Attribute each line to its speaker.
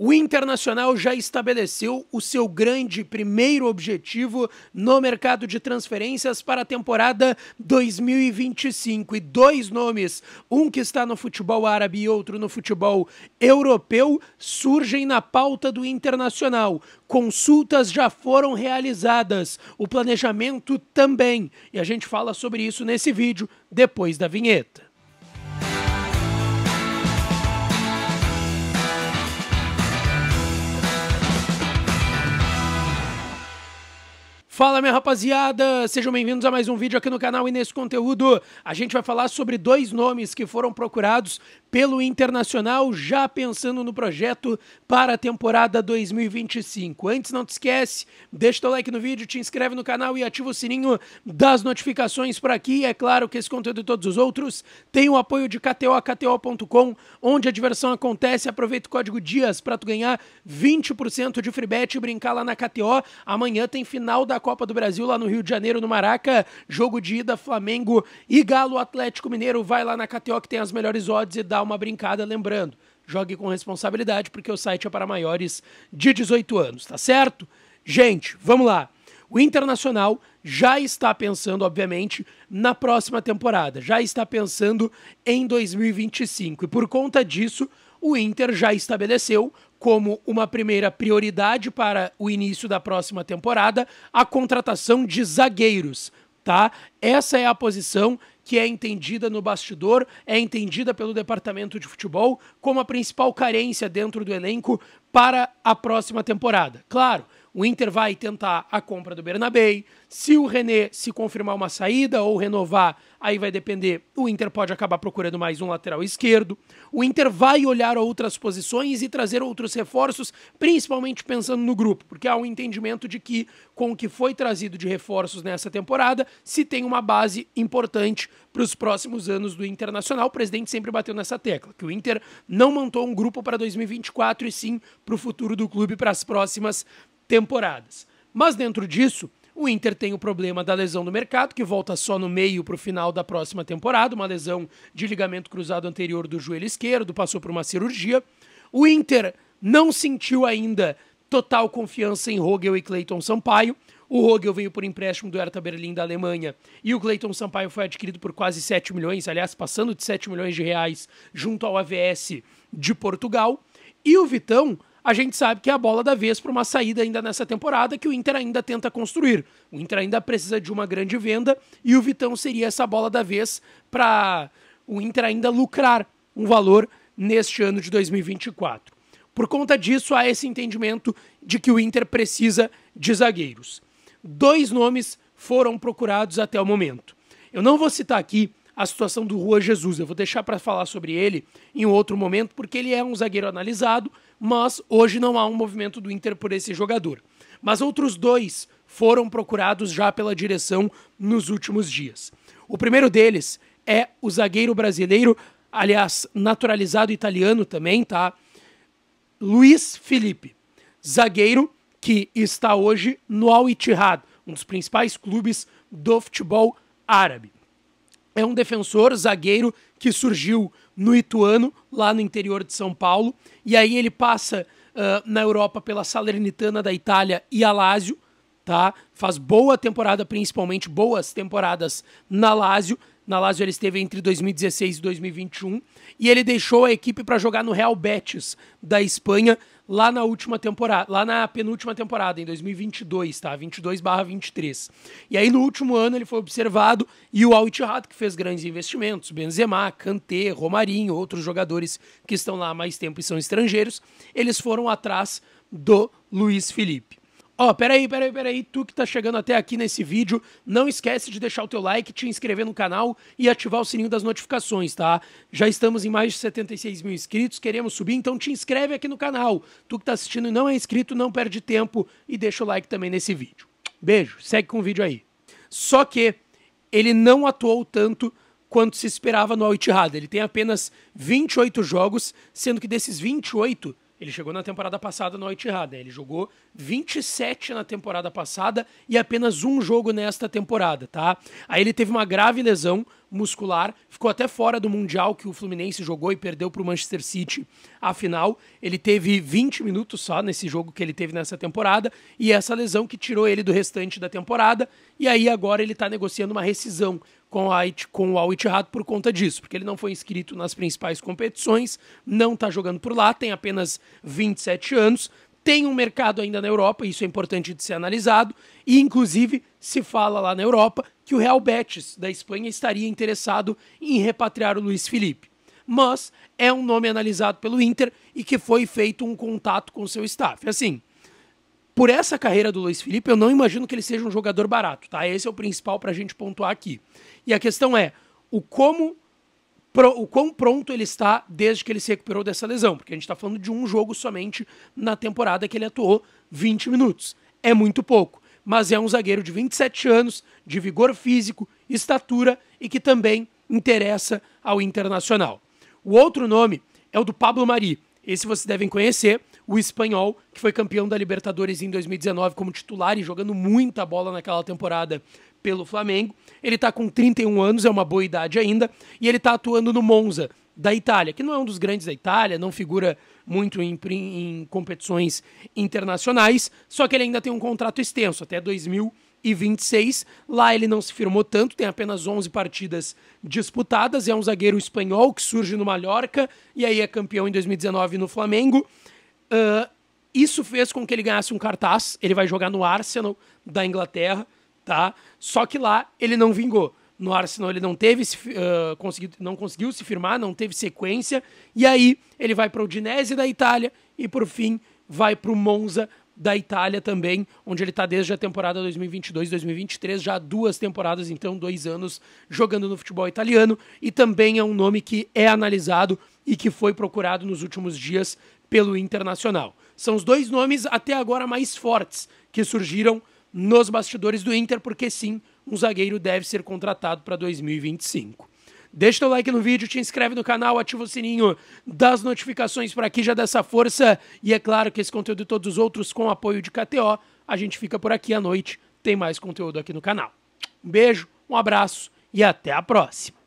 Speaker 1: O Internacional já estabeleceu o seu grande primeiro objetivo no mercado de transferências para a temporada 2025. E dois nomes, um que está no futebol árabe e outro no futebol europeu, surgem na pauta do Internacional. Consultas já foram realizadas, o planejamento também. E a gente fala sobre isso nesse vídeo depois da vinheta. Fala minha rapaziada, sejam bem-vindos a mais um vídeo aqui no canal e nesse conteúdo a gente vai falar sobre dois nomes que foram procurados pelo Internacional, já pensando no projeto para a temporada 2025. Antes, não te esquece, deixa teu like no vídeo, te inscreve no canal e ativa o sininho das notificações por aqui. É claro que esse conteúdo e todos os outros tem o apoio de KTO, KTO.com, onde a diversão acontece. Aproveita o código DIAS para tu ganhar 20% de free bet e brincar lá na KTO. Amanhã tem final da Copa do Brasil lá no Rio de Janeiro, no Maraca. Jogo de ida, Flamengo e Galo Atlético Mineiro. Vai lá na KTO que tem as melhores odds e dá dar uma brincada, lembrando, jogue com responsabilidade, porque o site é para maiores de 18 anos, tá certo? Gente, vamos lá. O Internacional já está pensando, obviamente, na próxima temporada, já está pensando em 2025. E por conta disso, o Inter já estabeleceu como uma primeira prioridade para o início da próxima temporada a contratação de zagueiros, tá? Essa é a posição que é entendida no bastidor, é entendida pelo departamento de futebol como a principal carência dentro do elenco para a próxima temporada. Claro, o Inter vai tentar a compra do Bernabei. Se o René se confirmar uma saída ou renovar, aí vai depender. O Inter pode acabar procurando mais um lateral esquerdo. O Inter vai olhar outras posições e trazer outros reforços, principalmente pensando no grupo, porque há um entendimento de que, com o que foi trazido de reforços nessa temporada, se tem uma base importante para os próximos anos do Internacional. O presidente sempre bateu nessa tecla, que o Inter não montou um grupo para 2024 e sim para o futuro do clube para as próximas temporadas. Mas dentro disso, o Inter tem o problema da lesão do mercado, que volta só no meio para o final da próxima temporada, uma lesão de ligamento cruzado anterior do joelho esquerdo, passou por uma cirurgia. O Inter não sentiu ainda total confiança em Rogel e Cleiton Sampaio. O Rogel veio por empréstimo do Hertha Berlim da Alemanha e o Cleiton Sampaio foi adquirido por quase 7 milhões, aliás, passando de 7 milhões de reais junto ao AVS de Portugal. E o Vitão a gente sabe que é a bola da vez para uma saída ainda nessa temporada que o Inter ainda tenta construir. O Inter ainda precisa de uma grande venda e o Vitão seria essa bola da vez para o Inter ainda lucrar um valor neste ano de 2024. Por conta disso, há esse entendimento de que o Inter precisa de zagueiros. Dois nomes foram procurados até o momento. Eu não vou citar aqui a situação do Rua Jesus. Eu vou deixar para falar sobre ele em outro momento, porque ele é um zagueiro analisado, mas hoje não há um movimento do Inter por esse jogador. Mas outros dois foram procurados já pela direção nos últimos dias. O primeiro deles é o zagueiro brasileiro, aliás, naturalizado italiano também, tá? Luiz Felipe, zagueiro que está hoje no Al Ittihad, um dos principais clubes do futebol árabe é um defensor, zagueiro, que surgiu no Ituano, lá no interior de São Paulo. E aí ele passa uh, na Europa pela Salernitana da Itália e a Lazio, tá? Faz boa temporada, principalmente boas temporadas na Lazio. Na Lazio ele esteve entre 2016 e 2021. E ele deixou a equipe para jogar no Real Betis da Espanha lá na última temporada, lá na penúltima temporada, em 2022, tá? 22/23. E aí no último ano ele foi observado e o Al Ittihad que fez grandes investimentos, Benzema, Kanté, Romarinho, outros jogadores que estão lá há mais tempo e são estrangeiros, eles foram atrás do Luiz Felipe. Ó, oh, peraí, peraí, peraí. Tu que tá chegando até aqui nesse vídeo, não esquece de deixar o teu like, te inscrever no canal e ativar o sininho das notificações, tá? Já estamos em mais de 76 mil inscritos, queremos subir, então te inscreve aqui no canal. Tu que tá assistindo e não é inscrito, não perde tempo e deixa o like também nesse vídeo. Beijo, segue com o vídeo aí. Só que ele não atuou tanto quanto se esperava no Al Ittihad. Ele tem apenas 28 jogos, sendo que desses 28, ele chegou na temporada passada no al né? Ele jogou 27 na temporada passada e apenas um jogo nesta temporada, tá? Aí ele teve uma grave lesão muscular, ficou até fora do Mundial que o Fluminense jogou e perdeu para o Manchester City a final. Ele teve 20 minutos só nesse jogo que ele teve nessa temporada e essa lesão que tirou ele do restante da temporada. E aí agora ele está negociando uma rescisão com, a, com o Al-Ittihad por conta disso, porque ele não foi inscrito nas principais competições, não está jogando por lá, tem apenas 27 anos, tem um mercado ainda na Europa, isso é importante de ser analisado, e inclusive se fala lá na Europa que o Real Betis da Espanha estaria interessado em repatriar o Luiz Felipe. Mas é um nome analisado pelo Inter e que foi feito um contato com seu staff. Assim, por essa carreira do Luiz Felipe, eu não imagino que ele seja um jogador barato, tá? Esse é o principal para a gente pontuar aqui. E a questão é o como o quão pronto ele está desde que ele se recuperou dessa lesão, porque a gente está falando de um jogo somente na temporada que ele atuou 20 minutos. É muito pouco, mas é um zagueiro de 27 anos, de vigor físico, estatura e que também interessa ao internacional. O outro nome é o do Pablo Mari. Esse vocês devem conhecer, o espanhol, que foi campeão da Libertadores em 2019 como titular e jogando muita bola naquela temporada pelo Flamengo. Ele está com 31 anos, é uma boa idade ainda, e ele está atuando no Monza, da Itália, que não é um dos grandes da Itália, não figura muito em, em, competições internacionais, só que ele ainda tem um contrato extenso até 2026. Lá ele não se firmou tanto, tem apenas 11 partidas disputadas. É um zagueiro espanhol que surge no Mallorca e aí é campeão em 2019 no Flamengo. Ah, isso fez com que ele ganhasse um cartaz. Ele vai jogar no Arsenal da Inglaterra, tá? Só que lá ele não vingou. No Arsenal ele não teve uh, não conseguiu se firmar, não teve sequência. E aí ele vai para o Udinese da Itália e por fim vai para o Monza da Itália também, onde ele está desde a temporada 2022-2023, já duas temporadas, então dois anos jogando no futebol italiano e também é um nome que é analisado e que foi procurado nos últimos dias pelo Internacional. São os dois nomes até agora mais fortes que surgiram nos bastidores do Inter, porque sim, um zagueiro deve ser contratado para 2025. Deixa teu like no vídeo, te inscreve no canal, ativa o sininho das notificações para aqui já dessa força. E é claro que esse conteúdo e todos os outros com apoio de KTO, a gente fica por aqui à noite. Tem mais conteúdo aqui no canal. Um beijo, um abraço e até a próxima.